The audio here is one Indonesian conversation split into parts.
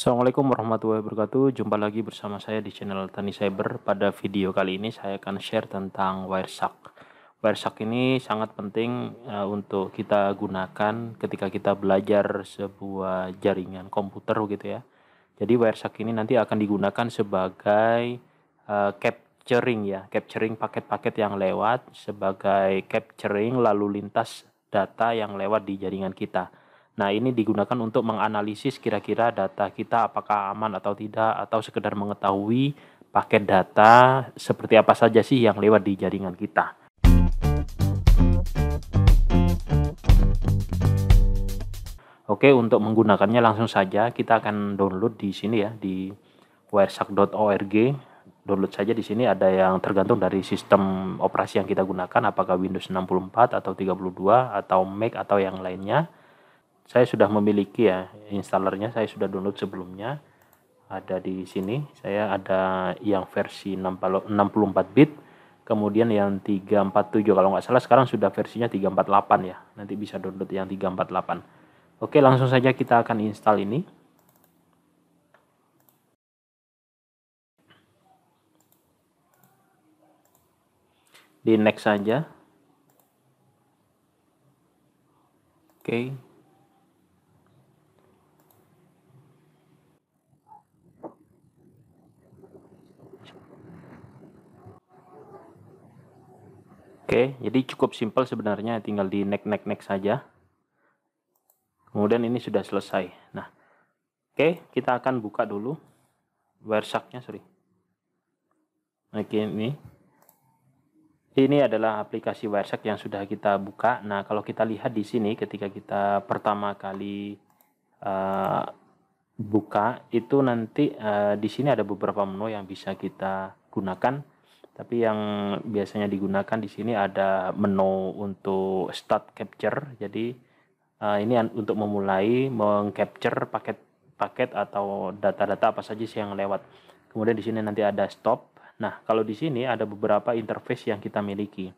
Assalamualaikum warahmatullahi wabarakatuh. Jumpa lagi bersama saya di channel Tani Cyber. Pada video kali ini saya akan share tentang Wireshark. Wireshark ini sangat penting eh, untuk kita gunakan ketika kita belajar sebuah jaringan komputer gitu ya. Jadi Wireshark ini nanti akan digunakan sebagai eh, capturing ya, capturing paket-paket yang lewat sebagai capturing lalu lintas data yang lewat di jaringan kita. Nah, ini digunakan untuk menganalisis kira-kira data kita apakah aman atau tidak atau sekedar mengetahui paket data seperti apa saja sih yang lewat di jaringan kita. Oke, untuk menggunakannya langsung saja kita akan download di sini ya di wireshark.org. Download saja di sini ada yang tergantung dari sistem operasi yang kita gunakan apakah Windows 64 atau 32 atau Mac atau yang lainnya saya sudah memiliki ya installernya saya sudah download sebelumnya ada di sini saya ada yang versi 64 bit kemudian yang 347 kalau nggak salah sekarang sudah versinya 348 ya nanti bisa download yang 348 oke langsung saja kita akan install ini di next saja oke Oke, jadi cukup simpel sebenarnya, tinggal di neck neck neck saja. Kemudian ini sudah selesai. Nah, oke, kita akan buka dulu wire sorry. Oke, ini. Ini adalah aplikasi Wireshark yang sudah kita buka. Nah, kalau kita lihat di sini ketika kita pertama kali uh, buka, itu nanti uh, di sini ada beberapa menu yang bisa kita gunakan tapi yang biasanya digunakan di sini ada menu untuk start capture. Jadi uh, ini untuk memulai mengcapture paket-paket atau data-data apa saja sih yang lewat. Kemudian di sini nanti ada stop. Nah, kalau di sini ada beberapa interface yang kita miliki.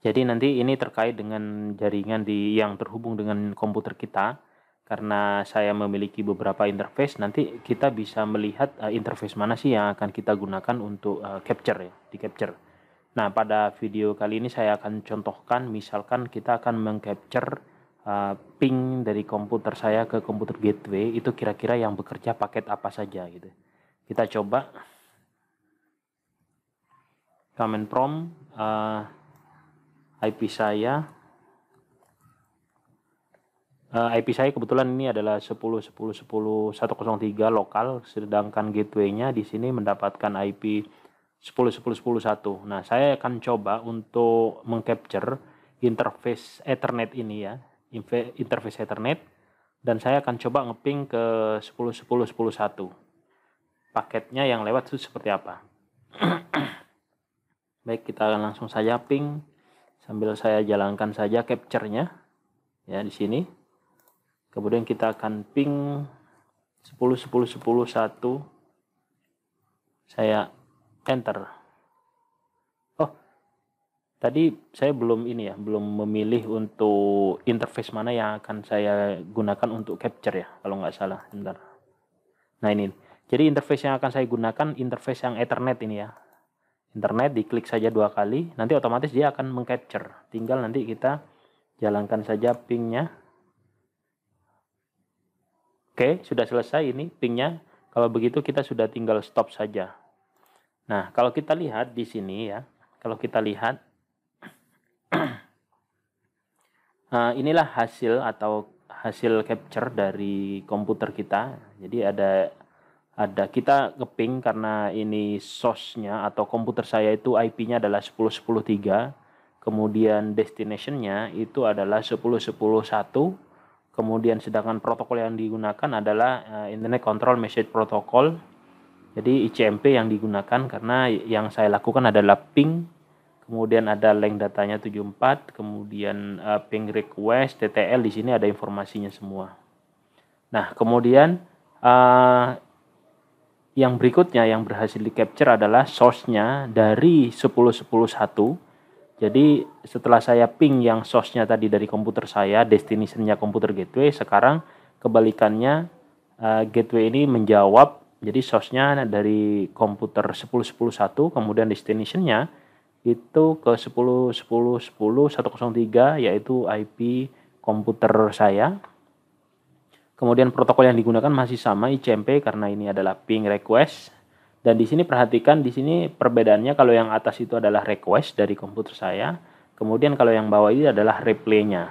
Jadi nanti ini terkait dengan jaringan di yang terhubung dengan komputer kita karena saya memiliki beberapa interface nanti kita bisa melihat uh, interface mana sih yang akan kita gunakan untuk uh, capture ya di capture nah pada video kali ini saya akan contohkan misalkan kita akan mengcapture uh, ping dari komputer saya ke komputer gateway itu kira-kira yang bekerja paket apa saja gitu kita coba command prompt uh, IP saya Uh, eh, IP saya kebetulan ini adalah 10 10 10 103 lokal sedangkan gateway-nya di sini mendapatkan IP 10 10 10 1. Nah, saya akan coba untuk mengcapture interface Ethernet ini ya, interface Ethernet dan saya akan coba ngeping ke 10 10 10 1. Paketnya yang lewat itu seperti apa? Baik, kita akan langsung saja ping sambil saya jalankan saja capture-nya ya di sini kemudian kita akan ping 10 10 10 1 saya enter oh tadi saya belum ini ya belum memilih untuk interface mana yang akan saya gunakan untuk capture ya kalau nggak salah bentar nah ini jadi interface yang akan saya gunakan interface yang ethernet ini ya internet diklik saja dua kali nanti otomatis dia akan mengcapture tinggal nanti kita jalankan saja pingnya Oke, sudah selesai ini pingnya. Kalau begitu kita sudah tinggal stop saja. Nah, kalau kita lihat di sini ya, kalau kita lihat nah, inilah hasil atau hasil capture dari komputer kita. Jadi ada ada kita keping karena ini source-nya atau komputer saya itu IP-nya adalah 10103, kemudian destination-nya itu adalah 10101 Kemudian sedangkan protokol yang digunakan adalah uh, Internet Control Message Protocol. Jadi ICMP yang digunakan karena yang saya lakukan adalah ping, kemudian ada length datanya 74, kemudian uh, ping request TTL di sini ada informasinya semua. Nah, kemudian uh, yang berikutnya yang berhasil di capture adalah source-nya dari 10101 jadi setelah saya ping yang source-nya tadi dari komputer saya, destination-nya komputer gateway, sekarang kebalikannya uh, gateway ini menjawab, jadi source-nya dari komputer 10101, kemudian destination-nya itu ke 10.10.10.103 yaitu IP komputer saya. Kemudian protokol yang digunakan masih sama ICMP karena ini adalah ping request dan di sini perhatikan di sini perbedaannya kalau yang atas itu adalah request dari komputer saya, kemudian kalau yang bawah ini adalah replaynya.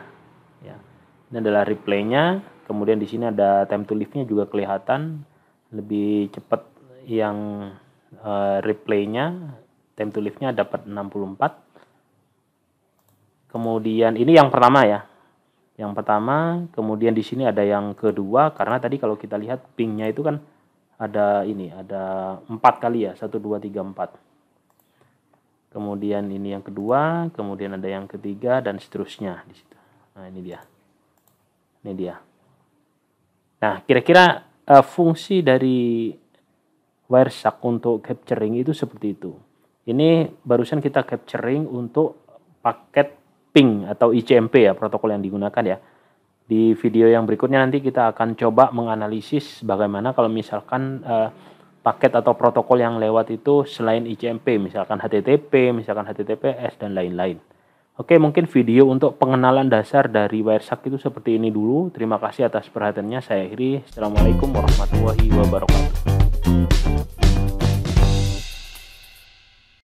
Ya. Ini adalah replaynya, kemudian di sini ada time to leave nya juga kelihatan lebih cepat yang uh, replaynya, time to leave nya dapat 64. Kemudian ini yang pertama ya. Yang pertama, kemudian di sini ada yang kedua karena tadi kalau kita lihat ping-nya itu kan ada ini ada empat kali ya satu dua tiga empat kemudian ini yang kedua kemudian ada yang ketiga dan seterusnya di situ nah ini dia ini dia nah kira-kira uh, fungsi dari Wireshark untuk capturing itu seperti itu ini barusan kita capturing untuk paket ping atau ICMP ya protokol yang digunakan ya di video yang berikutnya nanti kita akan coba menganalisis bagaimana kalau misalkan uh, paket atau protokol yang lewat itu selain ICMP, misalkan HTTP, misalkan HTTPS, dan lain-lain. Oke, mungkin video untuk pengenalan dasar dari Wireshark itu seperti ini dulu. Terima kasih atas perhatiannya. Saya akhiri. Assalamualaikum warahmatullahi wabarakatuh.